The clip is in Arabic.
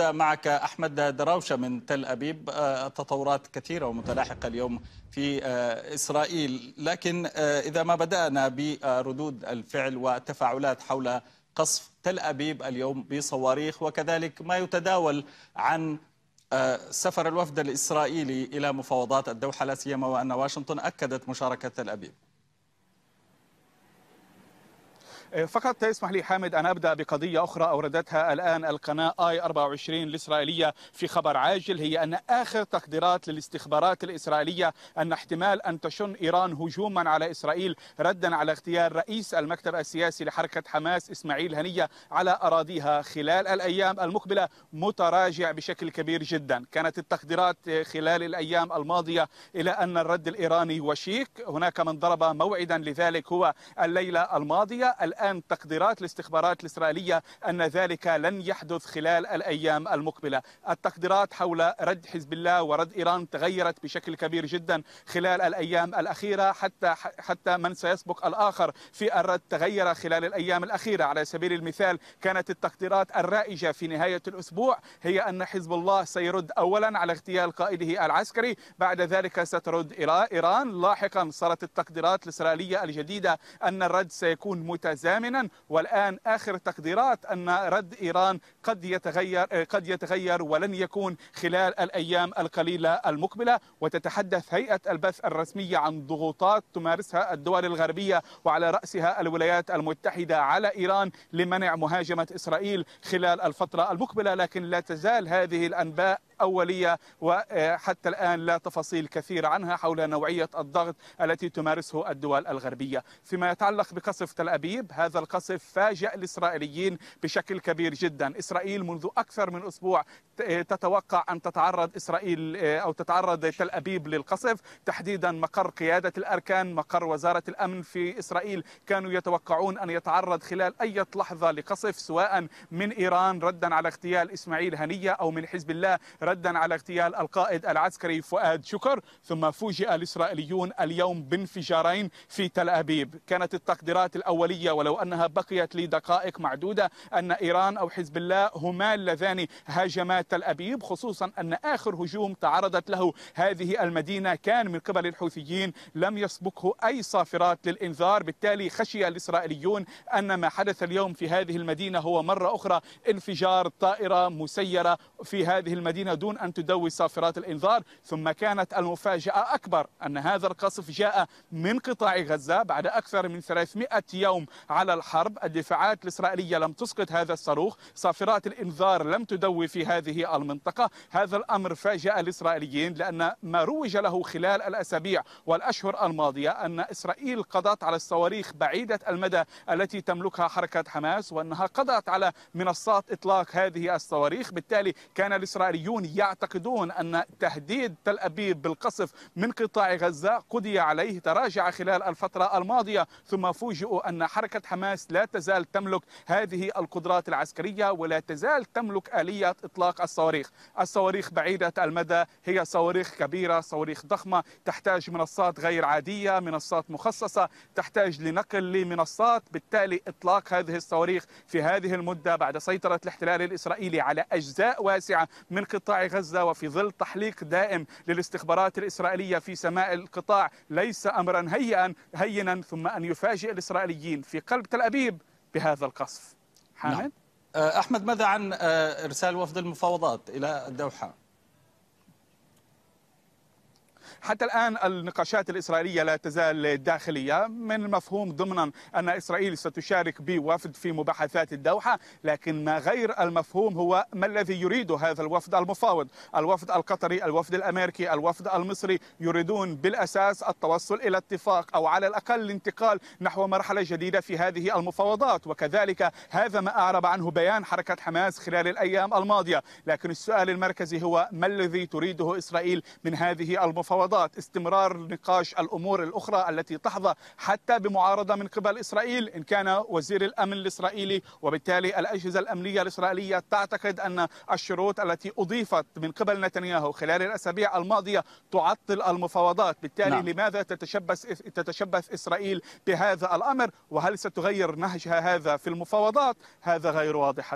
معك أحمد دراوشة من تل أبيب آه، تطورات كثيرة ومتلاحقة اليوم في آه، إسرائيل لكن آه، إذا ما بدأنا بردود الفعل والتفاعلات حول قصف تل أبيب اليوم بصواريخ وكذلك ما يتداول عن سفر الوفد الإسرائيلي إلى مفاوضات الدوحة لا سيما وأن واشنطن أكدت مشاركة تل أبيب آه، فقط اسمح لي حامد أن أبدأ بقضية أخرى أوردتها الآن القناة آي 24 الإسرائيلية في خبر عاجل هي أن آخر تقديرات للاستخبارات الإسرائيلية أن احتمال أن تشن إيران هجوما على إسرائيل ردا على اغتيال رئيس المكتب السياسي لحركة حماس إسماعيل هنية على أراضيها خلال الأيام المقبلة متراجع بشكل كبير جدا كانت التقديرات خلال الأيام الماضية إلى أن الرد الإيراني وشيك هناك من ضرب موعدا لذلك هو الليلة الماضية الآن تقديرات الاستخبارات الإسرائيلية أن ذلك لن يحدث خلال الأيام المقبلة التقديرات حول رد حزب الله ورد إيران تغيرت بشكل كبير جدا خلال الأيام الأخيرة حتى حتى من سيسبق الآخر في الرد تغير خلال الأيام الأخيرة على سبيل المثال كانت التقديرات الرائجة في نهاية الأسبوع هي أن حزب الله سيرد أولا على اغتيال قائده العسكري بعد ذلك سترد إيران لاحقا صارت التقديرات الإسرائيلية الجديدة أن الرد سيكون متزايد ثامنا والآن آخر التقديرات أن رد إيران قد يتغير آه، قد يتغير ولن يكون خلال الأيام القليلة المقبلة وتتحدث هيئة البث الرسمية عن ضغوطات تمارسها الدول الغربية وعلى رأسها الولايات المتحدة على إيران لمنع مهاجمة إسرائيل خلال الفترة المقبلة لكن لا تزال هذه الأنباء أولية وحتى آه، الآن لا تفاصيل كثيرة عنها حول نوعية الضغط التي تمارسه الدول الغربية فيما يتعلق بقصف تل أبيب هذا القصف فاجأ الإسرائيليين بشكل كبير جدا إسرائيل منذ أكثر من أسبوع آه، تتوقع أن تتعرض إسرائيل آه، أو تتعرض تل أبيب للقصف تحديدا مقر قيادة الأركان مقر وزارة الأمن في إسرائيل كانوا يتوقعون أن يتعرض خلال أي لحظة لقصف سواء من إيران ردا على اغتيال إسماعيل هنية أو من حزب الله ردا على اغتيال القائد العسكري فؤاد شكر ثم فوجئ الإسرائيليون اليوم بانفجارين في تل أبيب كانت التقديرات الأولية ولو أنها بقيت لدقائق معدودة أن إيران أو حزب الله هما اللذان هاجما تل أبيب خصوصا أن آخر هجوم تعرضت له هذه المدينة كان من قبل الحوثيين لم يسبقه أي صافرات للإنذار بالتالي خشي الإسرائيليون أن ما حدث اليوم في هذه المدينة هو مرة أخرى انفجار طائرة مسيرة في هذه المدينة دون أن تدوي صافرات الإنذار ثم كانت المفاجأة أكبر أن هذا القصف جاء من قطاع غزة بعد أكثر من 300 يوم على الحرب الدفاعات الإسرائيلية لم تسقط هذا الصاروخ صافرات الإنذار لم تدوي في هذه المنطقة هذا الأمر فاجأ الإسرائيليين لأن ما روج له خلال الأسابيع والأشهر الماضية أن إسرائيل قضت على الصواريخ بعيدة المدى التي تملكها حركة حماس وأنها قضت على منصات إطلاق هذه الصواريخ بالتالي كان الإسرائيليون يعتقدون أن تهديد تل أبيب بالقصف من قطاع غزة قضي عليه تراجع خلال الفترة الماضية ثم فوجئوا أن حركة حماس لا تزال تملك هذه القدرات العسكرية ولا تزال تملك آلية إطلاق الصواريخ الصواريخ بعيدة المدى هي صواريخ كبيرة صواريخ ضخمة تحتاج منصات غير عادية منصات مخصصة تحتاج لنقل لمنصات بالتالي إطلاق هذه الصواريخ في هذه المدة بعد سيطرة الاحتلال الإسرائيلي على أجزاء واسعة من قطاع غزة وفي ظل تحليق دائم للاستخبارات الإسرائيلية في سماء القطاع ليس أمرا هيئا هينا ثم أن يفاجئ الإسرائيليين في قلب تل أبيب بهذا القصف حامد نعم. أحمد ماذا عن إرسال وفد المفاوضات إلى الدوحة؟ حتى الآن النقاشات الإسرائيلية لا تزال داخلية من المفهوم ضمنا أن إسرائيل ستشارك بوفد في مباحثات الدوحة لكن ما غير المفهوم هو ما الذي يريده هذا الوفد المفاوض الوفد القطري الوفد الأمريكي الوفد المصري يريدون بالأساس التوصل إلى اتفاق أو على الأقل الانتقال نحو مرحلة جديدة في هذه المفاوضات وكذلك هذا ما أعرب عنه بيان حركة حماس خلال الأيام الماضية لكن السؤال المركزي هو ما الذي تريده إسرائيل من هذه المفاوضات لحظات استمرار نقاش الأمور الأخرى التي تحظى حتى بمعارضة من قبل إسرائيل إن كان وزير الأمن الإسرائيلي وبالتالي الأجهزة الأمنية الإسرائيلية تعتقد أن الشروط التي أضيفت من قبل نتنياهو خلال الأسابيع الماضية تعطل المفاوضات بالتالي نعم. لماذا تتشبث تتشبث إسرائيل بهذا الأمر وهل ستغير نهجها هذا في المفاوضات هذا غير واضح